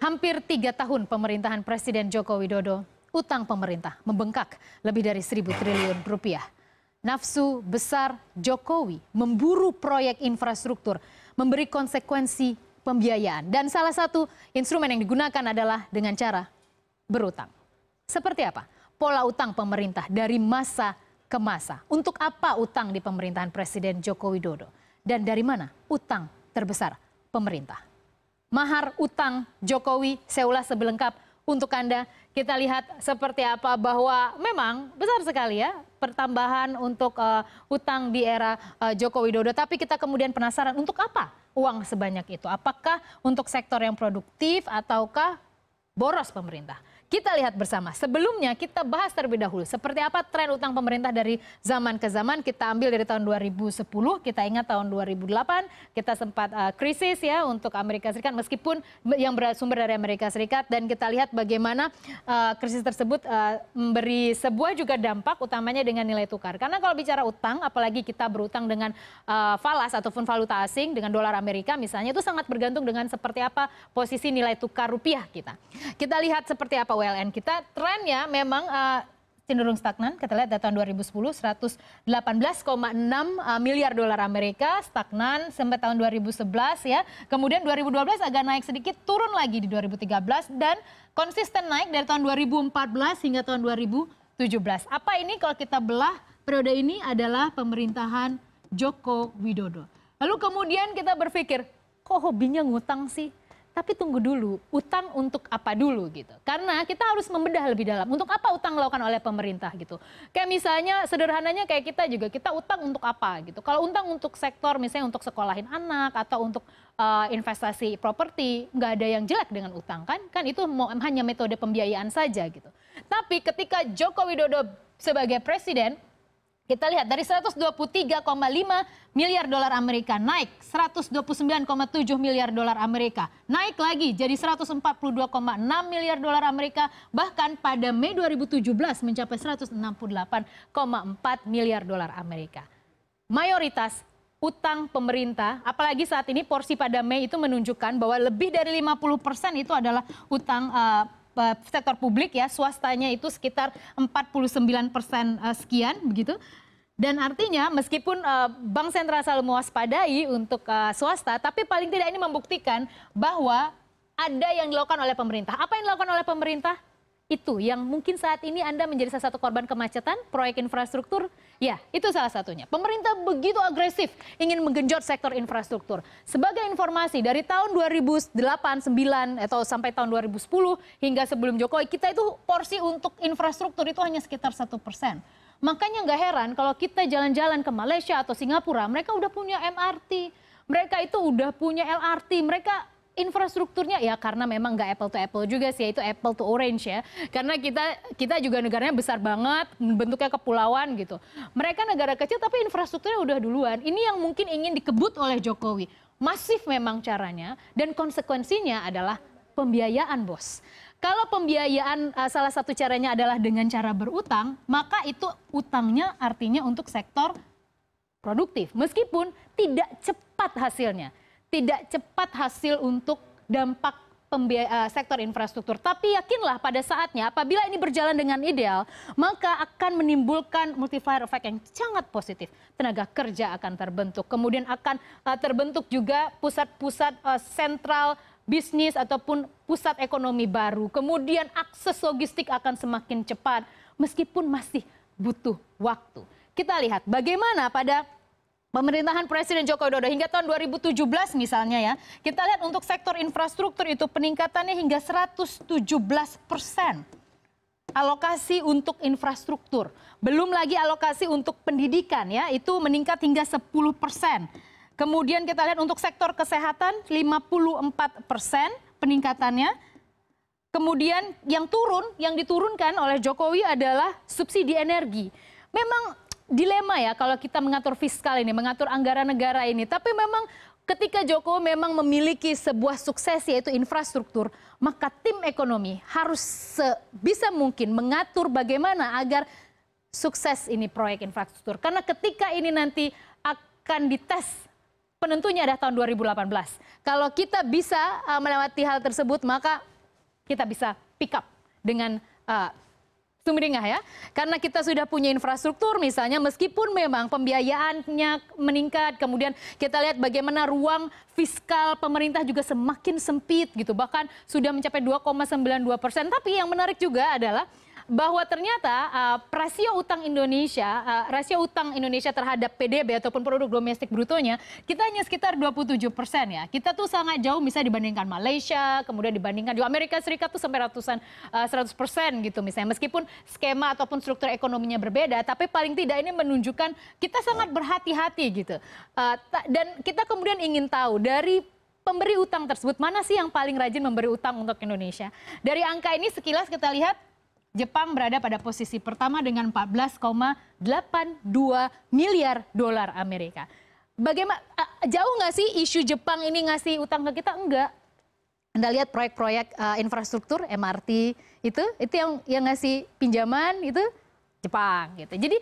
Hampir tiga tahun pemerintahan Presiden Joko Widodo, utang pemerintah membengkak lebih dari seribu triliun rupiah. Nafsu besar Jokowi memburu proyek infrastruktur, memberi konsekuensi pembiayaan. Dan salah satu instrumen yang digunakan adalah dengan cara berutang. Seperti apa pola utang pemerintah dari masa ke masa? Untuk apa utang di pemerintahan Presiden Joko Widodo? Dan dari mana utang terbesar pemerintah? mahar utang Jokowi. Saya ulas sebelengkap untuk Anda. Kita lihat seperti apa bahwa memang besar sekali ya pertambahan untuk uh, utang di era uh, eh, Joko Widodo. Tapi kita kemudian penasaran untuk apa uang sebanyak itu? Apakah untuk sektor yang produktif ataukah boros pemerintah? Kita lihat bersama. Sebelumnya kita bahas terlebih dahulu seperti apa tren utang pemerintah dari zaman ke zaman. Kita ambil dari tahun 2010, kita ingat tahun 2008 kita sempat uh, krisis ya untuk Amerika Serikat meskipun yang bersumber dari Amerika Serikat dan kita lihat bagaimana uh, krisis tersebut uh, memberi sebuah juga dampak utamanya dengan nilai tukar. Karena kalau bicara utang apalagi kita berutang dengan uh, falas ataupun valuta asing dengan dolar Amerika misalnya itu sangat bergantung dengan seperti apa posisi nilai tukar rupiah kita. Kita lihat seperti apa WLN kita trennya memang uh, cenderung stagnan. Kita lihat dari tahun 2010 118,6 eh, miliar dolar Amerika stagnan sampai tahun 2011 ya. Kemudian 2012 agak naik sedikit, turun lagi di 2013 dan konsisten naik dari tahun 2014 hingga tahun 2017. Apa ini kalau kita belah periode ini adalah pemerintahan Joko Widodo. Lalu kemudian kita berpikir, kok hobinya ngutang sih? tapi tunggu dulu, utang untuk apa dulu gitu. Karena kita harus membedah lebih dalam. Untuk apa utang dilakukan oleh pemerintah gitu. Kayak misalnya sederhananya kayak kita juga, kita utang untuk apa gitu. Kalau utang untuk sektor misalnya untuk sekolahin anak atau untuk uh, investasi properti, nggak ada yang jelek dengan utang kan? Kan itu mau, hanya metode pembiayaan saja gitu. Tapi ketika Joko Widodo sebagai presiden kita lihat dari 123,5 miliar dolar Amerika naik 129,7 miliar dolar Amerika. Naik lagi jadi 142,6 miliar dolar Amerika bahkan pada Mei 2017 mencapai 168,4 miliar dolar Amerika. Mayoritas utang pemerintah, apalagi saat ini porsi pada Mei itu menunjukkan bahwa lebih dari 50% itu adalah utang uh, Eh, sektor publik ya, swastanya itu sekitar 49 persen eh, sekian begitu. Dan artinya meskipun uh, bank sentral selalu mewaspadai untuk uh, swasta, tapi paling tidak ini membuktikan bahwa ada yang dilakukan oleh pemerintah. Apa yang dilakukan oleh pemerintah? itu yang mungkin saat ini Anda menjadi salah satu korban kemacetan, proyek infrastruktur, ya itu salah satunya. Pemerintah begitu agresif ingin menggenjot sektor infrastruktur. Sebagai informasi, dari tahun 2008, 9 atau sampai tahun 2010 hingga sebelum Jokowi, kita itu porsi untuk infrastruktur itu hanya sekitar satu persen. Makanya nggak heran kalau kita jalan-jalan ke Malaysia atau Singapura, mereka udah punya MRT, mereka itu udah punya LRT, mereka infrastrukturnya ya karena memang nggak apple to apple juga sih itu apple to orange ya karena kita kita juga negaranya besar banget bentuknya kepulauan gitu mereka negara kecil tapi infrastrukturnya udah duluan ini yang mungkin ingin dikebut oleh Jokowi masif memang caranya dan konsekuensinya adalah pembiayaan bos kalau pembiayaan eh, salah satu caranya adalah dengan cara berutang maka itu utangnya artinya untuk sektor produktif meskipun tidak cepat hasilnya tidak cepat hasil untuk dampak eh, sektor infrastruktur. Tapi yakinlah pada saatnya apabila ini berjalan dengan ideal, maka akan menimbulkan multiplier effect yang sangat positif. Tenaga kerja akan terbentuk, kemudian akan uh, terbentuk juga pusat-pusat uh, sentral bisnis ataupun pusat ekonomi baru. Kemudian akses logistik akan semakin cepat meskipun masih butuh waktu. Kita lihat bagaimana pada pemerintahan Presiden Joko Widodo hingga tahun 2017 misalnya ya, kita lihat untuk sektor infrastruktur itu peningkatannya hingga 117 persen. Alokasi untuk infrastruktur, belum lagi alokasi untuk pendidikan ya, itu meningkat hingga 10 persen. Kemudian kita lihat untuk sektor kesehatan 54 persen peningkatannya. Kemudian yang turun, yang diturunkan oleh Jokowi adalah subsidi energi. Memang dilema ya kalau kita mengatur fiskal ini, mengatur anggaran negara ini. Tapi memang ketika Jokowi memang memiliki sebuah sukses yaitu infrastruktur, maka tim ekonomi harus sebisa mungkin mengatur bagaimana agar sukses ini proyek infrastruktur. Karena ketika ini nanti akan dites penentunya ada tahun 2018. Kalau kita bisa eh, melewati hal tersebut, maka kita bisa pick up dengan eh, sumringah ya. Karena kita sudah punya infrastruktur misalnya meskipun memang pembiayaannya meningkat, kemudian kita lihat bagaimana ruang fiskal pemerintah juga semakin sempit gitu. Bahkan sudah mencapai 2,92 persen. Tapi yang menarik juga adalah bahwa ternyata uh, rasio utang Indonesia, uh, rasio utang Indonesia terhadap PDB ataupun produk domestik brutonya, kita hanya sekitar 27 persen ya. Kita tuh sangat jauh misalnya dibandingkan Malaysia, kemudian dibandingkan juga Amerika Serikat tuh sampai ratusan uh, eh, 100 persen gitu misalnya. Meskipun skema ataupun struktur ekonominya berbeda, tapi paling tidak ini menunjukkan kita sangat berhati-hati gitu. Uh, dan kita kemudian ingin tahu dari pemberi utang tersebut mana sih yang paling rajin memberi utang untuk Indonesia? Dari angka ini sekilas kita lihat Jepang berada pada posisi pertama dengan 14,82 miliar dolar Amerika. Bagaimana jauh nggak sih isu Jepang ini ngasih utang ke kita? Enggak. Anda lihat proyek-proyek uh, infrastruktur MRT itu itu yang yang ngasih pinjaman itu Jepang gitu. Jadi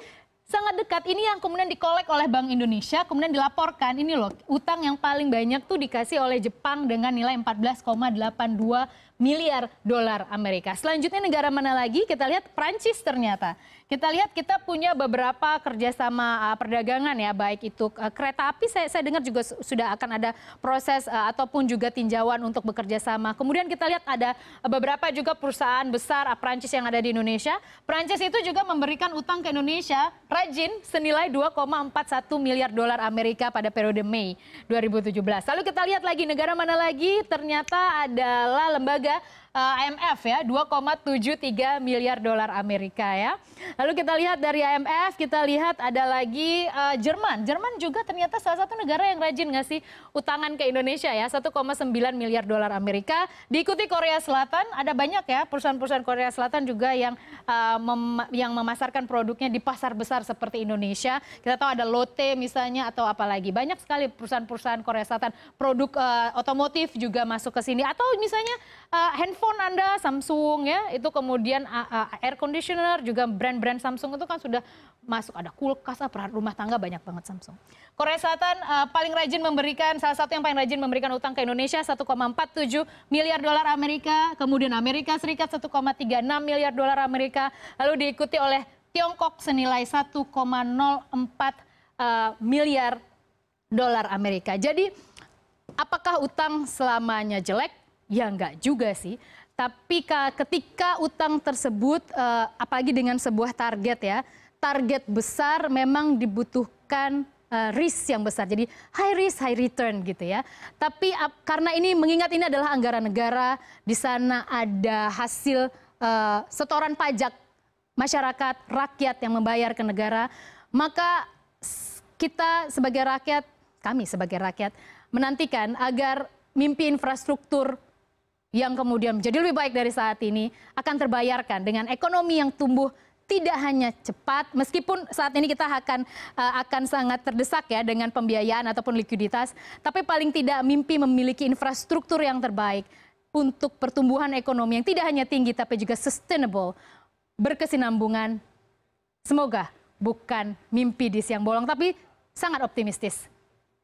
sangat dekat ini yang kemudian dikolek oleh Bank Indonesia kemudian dilaporkan ini loh utang yang paling banyak tuh dikasih oleh Jepang dengan nilai 14,82 miliar dolar Amerika. Selanjutnya negara mana lagi? Kita lihat Prancis ternyata. Kita lihat kita punya beberapa kerjasama uh, perdagangan ya, baik itu uh, kereta api. Saya, saya dengar juga sudah akan ada proses uh, ataupun juga tinjauan untuk bekerja sama. Kemudian kita lihat ada beberapa juga perusahaan besar uh, Prancis yang ada di Indonesia. Prancis itu juga memberikan utang ke Indonesia rajin senilai 2,41 miliar dolar Amerika pada periode Mei 2017. Lalu kita lihat lagi negara mana lagi? Ternyata adalah lembaga juga Eh, IMF ya, 2,73 miliar dolar Amerika ya. Lalu kita lihat dari IMF, kita lihat ada lagi uh, Jerman. Jerman juga ternyata salah satu negara yang rajin ngasih utangan ke Indonesia ya, 1,9 miliar dolar Amerika. Diikuti Korea Selatan, ada banyak ya perusahaan-perusahaan Korea Selatan juga yang uh, mem yang memasarkan produknya di pasar besar seperti Indonesia. Kita tahu ada Lotte misalnya atau apalagi. Banyak sekali perusahaan-perusahaan Korea Selatan produk uh, otomotif juga masuk ke sini atau misalnya uh, handphone handphone Anda Samsung ya, itu kemudian air conditioner juga brand-brand Samsung itu kan sudah masuk ada kulkas apa rumah tangga banyak banget Samsung. Korea Selatan uh, paling rajin memberikan salah satu yang paling rajin memberikan utang ke Indonesia 1,47 miliar dolar Amerika, kemudian Amerika Serikat 1,36 miliar dolar Amerika, lalu diikuti oleh Tiongkok senilai 1,04 uh, e, miliar dolar Amerika. Jadi apakah utang selamanya jelek? Ya enggak juga sih. Tapi ketika utang tersebut, eh, apalagi dengan sebuah target ya, target besar memang dibutuhkan eh, risk yang besar. Jadi high risk, high return gitu ya. Tapi karena ini mengingat ini adalah anggaran negara, di sana ada hasil eh, setoran pajak masyarakat, rakyat yang membayar ke negara, maka kita sebagai rakyat, kami sebagai rakyat menantikan agar mimpi infrastruktur yang kemudian menjadi lebih baik dari saat ini akan terbayarkan dengan ekonomi yang tumbuh tidak hanya cepat meskipun saat ini kita akan eh, akan sangat terdesak ya dengan pembiayaan ataupun likuiditas tapi paling tidak mimpi memiliki infrastruktur yang terbaik untuk pertumbuhan ekonomi yang tidak hanya tinggi tapi juga sustainable berkesinambungan semoga bukan mimpi di siang bolong tapi sangat optimistis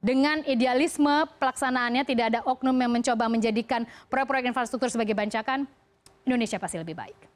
dengan idealisme pelaksanaannya tidak ada oknum yang mencoba menjadikan proyek proyek infrastruktur sebagai bancakan, Indonesia pasti lebih baik.